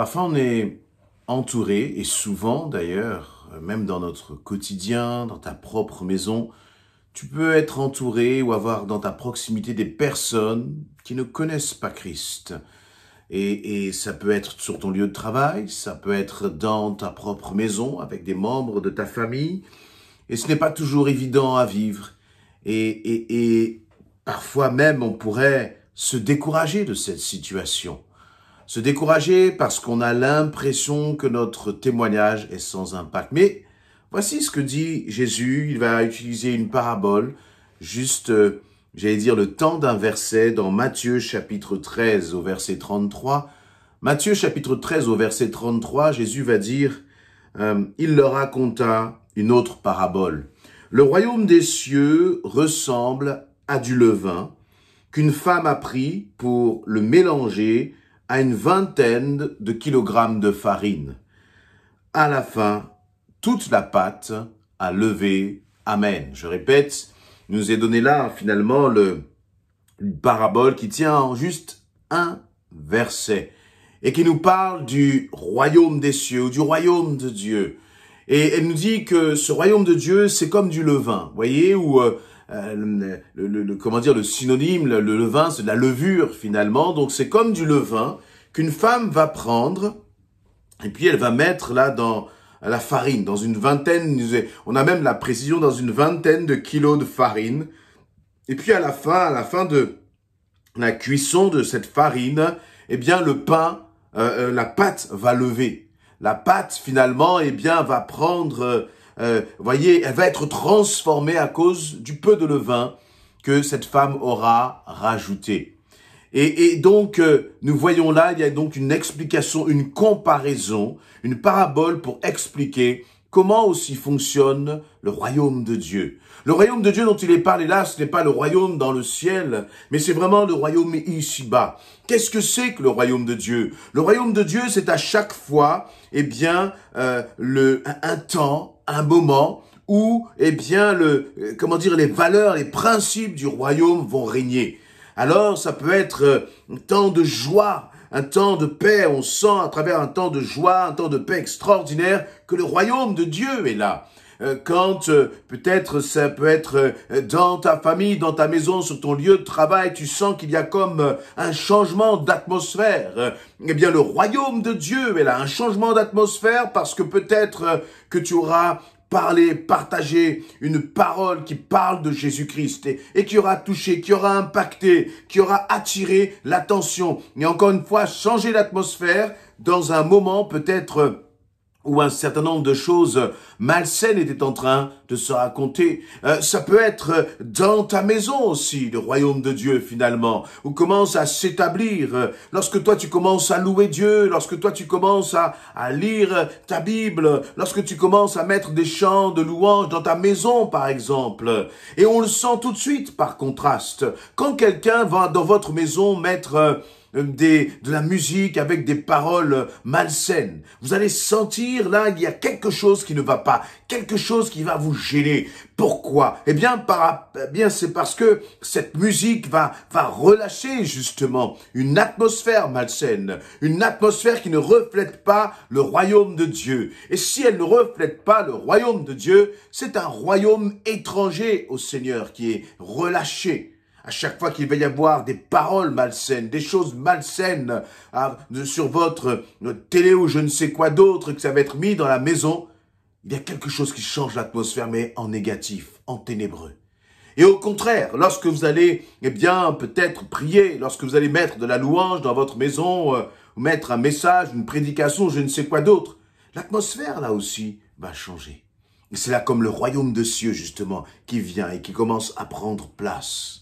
Parfois on est entouré, et souvent d'ailleurs, euh, même dans notre quotidien, dans ta propre maison, tu peux être entouré ou avoir dans ta proximité des personnes qui ne connaissent pas Christ. Et, ça peut être sur ton lieu de travail, ça peut être dans ta propre maison avec des membres de ta famille. Et ce n'est pas toujours évident à vivre. et parfois même on pourrait se décourager de cette situation se décourager parce qu'on a l'impression que notre témoignage est sans impact. Mais voici ce que dit Jésus. Il va utiliser une parabole, juste, euh, j'allais dire, le temps d'un verset dans Matthieu chapitre 13 au verset 33. Matthieu chapitre 13 au verset 33, Jésus va dire, euh, il leur raconta une autre parabole. Le royaume des cieux ressemble à du levain qu'une femme a pris pour le mélanger à une vingtaine de kilogrammes de farine. À la fin, toute la pâte a levé. Amen. Je répète, nous est donné là finalement le, une parabole qui tient en juste un verset et qui nous parle du royaume des cieux, du royaume de Dieu. Et elle nous dit que ce royaume de Dieu, c'est comme du levain, voyez, ou euh, le, comment dire, le synonyme, le, levain, c'est la levure finalement. Donc c'est comme du levain qu'une femme va prendre et puis elle va mettre là dans la farine, dans une vingtaine, on a même la précision dans une vingtaine de kilos de farine. Et puis à la fin, à la fin de la cuisson de cette farine, eh bien le pain, euh, euh, la pâte va lever. La pâte finalement, eh bien va prendre euh, euh, voyez, elle va être transformée à cause du peu de levain que cette femme aura rajouté. Et, donc, euh, nous voyons là, il y a donc une explication, une comparaison, une parabole pour expliquer comment aussi fonctionne le royaume de Dieu. Le royaume de Dieu dont il est parlé là, ce n'est pas le royaume dans le ciel, mais c'est vraiment le royaume ici-bas. Qu'est-ce que c'est que le royaume de Dieu Le royaume de Dieu, c'est à chaque fois, eh bien, euh, le, un temps un moment où, eh bien, le, euh, comment dire, les valeurs, les principes du royaume vont régner. Alors, ça peut être euh, un temps de joie, un temps de paix. On sent à travers un temps de joie, un temps de paix extraordinaire que le royaume de Dieu est là. Euh, quand euh, peut-être ça peut être euh, dans ta famille, dans ta maison, sur ton lieu de travail, tu sens qu'il y a comme un changement d'atmosphère. Eh bien, le royaume de Dieu, est a un changement d'atmosphère parce que peut-être que tu auras parlé, partagé une parole qui parle de Jésus-Christ et, et, qui aura touché, qui aura impacté, qui aura attiré l'attention. Et encore une fois, changer l'atmosphère dans un moment peut-être où un certain nombre de choses malsaines étaient en train de se raconter. Euh, ça peut être dans ta maison aussi, le royaume de Dieu finalement, où commence à s'établir. lorsque toi tu commences à louer Dieu, lorsque toi tu commences à, à lire ta Bible, lorsque tu commences à mettre des chants de louange dans ta maison par exemple. Et on le sent tout de suite par contraste. Quand quelqu'un va dans votre maison mettre... Euh, euh, de la musique avec des paroles euh, malsaines. Vous allez sentir là, il y a quelque chose qui ne va pas, quelque chose qui va vous gêner. Pourquoi Eh bien, par, eh bien c'est parce que cette musique va, va relâcher justement une atmosphère malsaine, une atmosphère qui ne reflète pas le royaume de Dieu. Et si elle ne reflète pas le royaume de Dieu, c'est un royaume étranger au Seigneur qui est relâché. À chaque fois qu'il va y avoir des paroles malsaines, des choses malsaines ah, sur votre euh, télé ou je ne sais quoi d'autre, que ça va être mis dans la maison, il y a quelque chose qui change l'atmosphère, mais en négatif, en ténébreux. Et au contraire, lorsque vous allez, eh bien, peut-être prier, lorsque vous allez mettre de la louange dans votre maison, euh, mettre un message, une prédication, je ne sais quoi d'autre, l'atmosphère, là aussi, va changer. Et c'est là comme le royaume de cieux, justement, qui vient et qui commence à prendre place.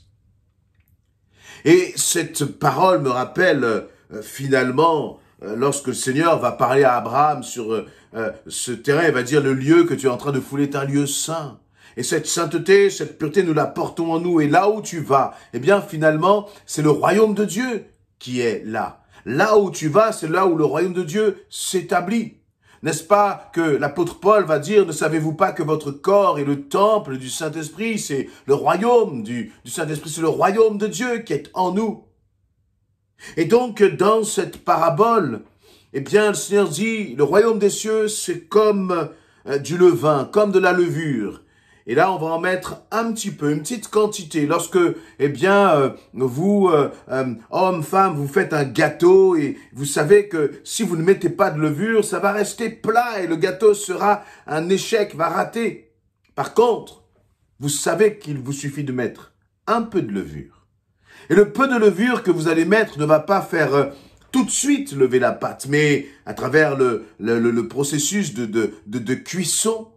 Et cette parole me rappelle euh, finalement euh, lorsque le Seigneur va parler à Abraham sur euh, ce terrain, il va dire le lieu que tu es en train de fouler est un lieu saint. Et cette sainteté, cette pureté, nous la portons en nous. Et là où tu vas, eh bien finalement, c'est le royaume de Dieu qui est là. Là où tu vas, c'est là où le royaume de Dieu s'établit. N'est-ce pas que l'apôtre Paul va dire, ne savez-vous pas que votre corps est le temple du Saint-Esprit, c'est le royaume du, Saint-Esprit, c'est le royaume de Dieu qui est en nous. Et donc, dans cette parabole, eh bien, le Seigneur dit, le royaume des cieux, c'est comme euh, du levain, comme de la levure, et là, on va en mettre un petit peu, une petite quantité. Lorsque, eh bien, euh, vous, euh, euh, homme, femme, vous faites un gâteau et vous savez que si vous ne mettez pas de levure, ça va rester plat et le gâteau sera un échec, va rater. Par contre, vous savez qu'il vous suffit de mettre un peu de levure. Et le peu de levure que vous allez mettre ne va pas faire tout de suite lever la pâte, mais à travers le, le, processus de, de, de cuisson,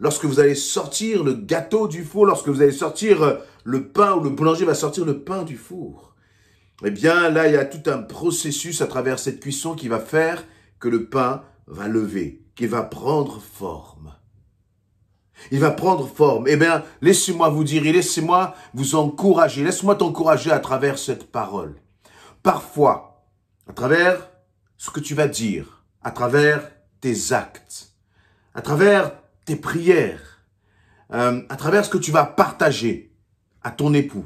lorsque vous allez sortir le gâteau du four, lorsque vous allez sortir euh, le pain, ou le boulanger va sortir le pain du four, eh bien là, il y a tout un processus à travers cette cuisson qui va faire que le pain va lever, qui va prendre forme. Il va prendre forme. Eh bien, laissez-moi vous dire et laissez-moi vous encourager. Laisse-moi t'encourager à travers cette parole. Parfois, à travers ce que tu vas dire, à travers tes actes, à travers tes prières, euh, à travers ce que tu vas partager à ton époux,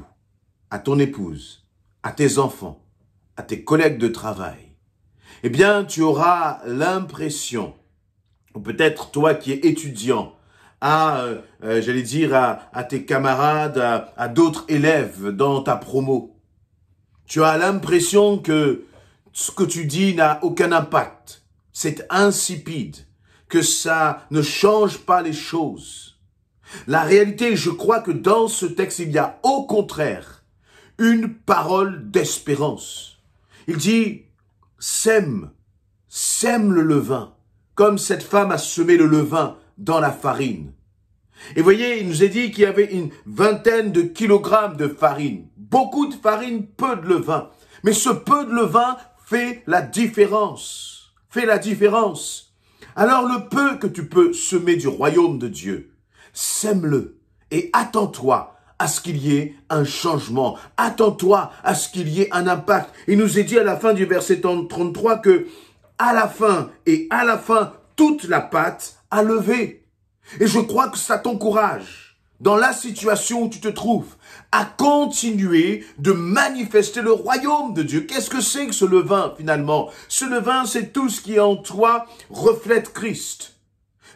à ton épouse, à tes enfants, à tes collègues de travail, eh bien, tu auras l'impression, ou peut-être toi qui es étudiant, à, euh, euh, j'allais dire, à, tes camarades, à d'autres élèves dans ta promo. Tu as l'impression que ce que tu dis n'a aucun impact. C'est insipide que ça ne change pas les choses. La réalité, je crois que dans ce texte, il y a au contraire une parole d'espérance. Il dit, sème, sème le levain, comme cette femme a semé le levain dans la farine. Et voyez, il nous est dit qu'il y avait une vingtaine de kilogrammes de farine. Beaucoup de farine, peu de levain. Mais ce peu de levain fait la différence. Fait la différence. Alors le peu que tu peux semer du royaume de Dieu, sème-le et attends-toi à ce qu'il y ait un changement. Attends-toi à ce qu'il y ait un impact. Il nous est dit à la fin du verset 33 que à la fin et à la fin, toute la pâte a levé. Et je crois que ça t'encourage dans la situation où tu te trouves, à continuer de manifester le royaume de Dieu. Qu'est-ce que c'est que ce levain finalement Ce levain, c'est tout ce qui en toi reflète Christ.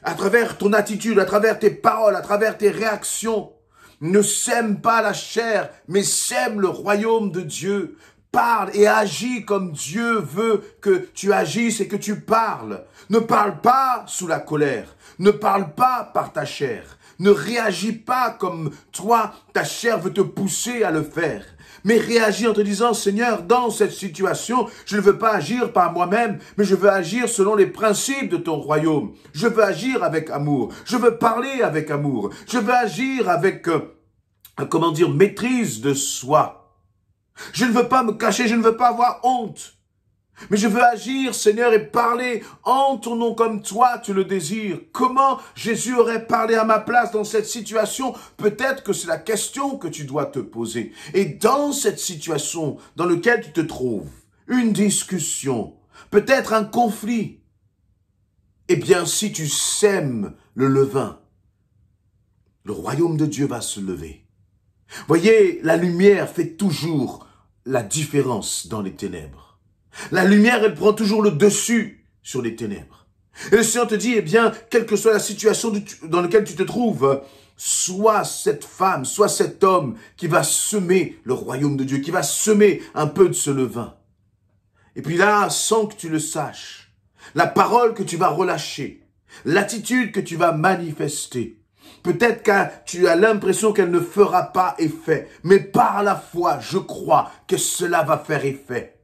À travers ton attitude, à travers tes paroles, à travers tes réactions, ne sème pas la chair, mais sème le royaume de Dieu. Parle et agis comme Dieu veut que tu agisses et que tu parles. Ne parle pas sous la colère. Ne parle pas par ta chair ne réagis pas comme toi, ta chair veut te pousser à le faire. Mais réagis en te disant, Seigneur, dans cette situation, je ne veux pas agir par moi-même, mais je veux agir selon les principes de ton royaume. Je veux agir avec amour. Je veux parler avec amour. Je veux agir avec, euh, comment dire, maîtrise de soi. Je ne veux pas me cacher, je ne veux pas avoir honte. Mais je veux agir, Seigneur, et parler en ton nom comme toi, tu le désires. Comment Jésus aurait parlé à ma place dans cette situation Peut-être que c'est la question que tu dois te poser. Et dans cette situation dans laquelle tu te trouves, une discussion, peut-être un conflit, eh bien, si tu sèmes le levain, le royaume de Dieu va se lever. Voyez, la lumière fait toujours la différence dans les ténèbres. La lumière, elle prend toujours le dessus sur les ténèbres. Et le Seigneur te dit, eh bien, quelle que soit la situation dans laquelle tu te trouves, soit cette femme, soit cet homme qui va semer le royaume de Dieu, qui va semer un peu de ce levain. Et puis là, sans que tu le saches, la parole que tu vas relâcher, l'attitude que tu vas manifester, peut-être que tu as l'impression qu'elle ne fera pas effet, mais par la foi, je crois que cela va faire effet.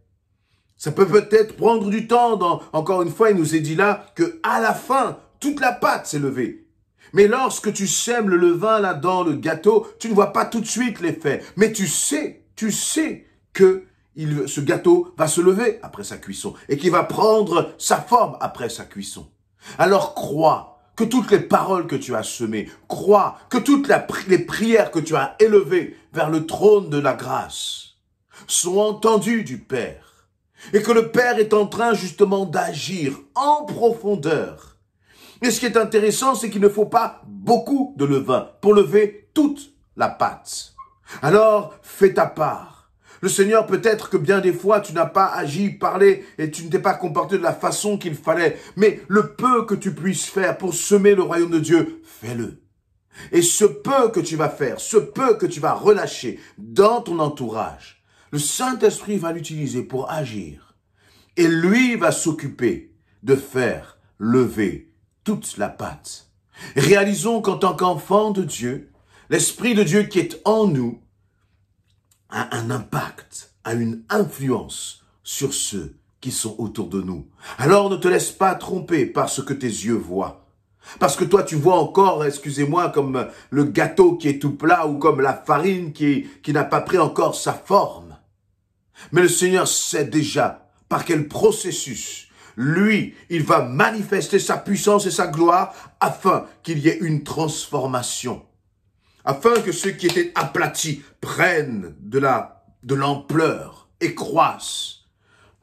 Ça peut peut-être prendre du temps. encore une fois, il nous est dit là que à la fin, toute la pâte s'est levée. Mais lorsque tu sèmes le levain là dans le gâteau, tu ne vois pas tout de suite l'effet. Mais tu sais, tu sais que ce gâteau va se lever après sa cuisson et qu'il va prendre sa forme après sa cuisson. Alors crois que toutes les paroles que tu as semées, crois que toutes les prières que tu as élevées vers le trône de la grâce sont entendues du Père et que le Père est en train justement d'agir en profondeur. Et ce qui est intéressant, c'est qu'il ne faut pas beaucoup de levain pour lever toute la pâte. Alors, fais ta part. Le Seigneur, peut-être que bien des fois, tu n'as pas agi, parlé et tu ne t'es pas comporté de la façon qu'il fallait, mais le peu que tu puisses faire pour semer le royaume de Dieu, fais-le. Et ce peu que tu vas faire, ce peu que tu vas relâcher dans ton entourage, le Saint-Esprit va l'utiliser pour agir. Et lui va s'occuper de faire lever toute la pâte. Réalisons qu'en tant qu'enfant de Dieu, l'Esprit de Dieu qui est en nous a un impact, a une influence sur ceux qui sont autour de nous. Alors ne te laisse pas tromper par ce que tes yeux voient. Parce que toi, tu vois encore, excusez-moi, comme le gâteau qui est tout plat ou comme la farine qui, qui n'a pas pris encore sa forme. Mais le Seigneur sait déjà par quel processus lui, il va manifester sa puissance et sa gloire afin qu'il y ait une transformation. Afin que ceux qui étaient aplatis prennent de la, de l'ampleur et croissent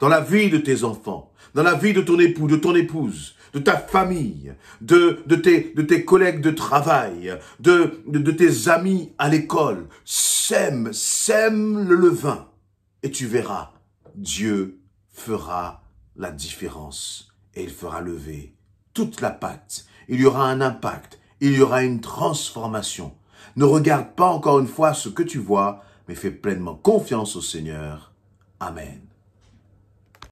dans la vie de tes enfants, dans la vie de ton époux, de ton épouse, de ta famille, de, de, tes, de tes collègues de travail, de, de, de tes amis à l'école. Sème, sème le levain et tu verras, Dieu fera la différence et il fera lever toute la pâte. Il y aura un impact, il y aura une transformation. Ne regarde pas encore une fois ce que tu vois, mais fais pleinement confiance au Seigneur. Amen.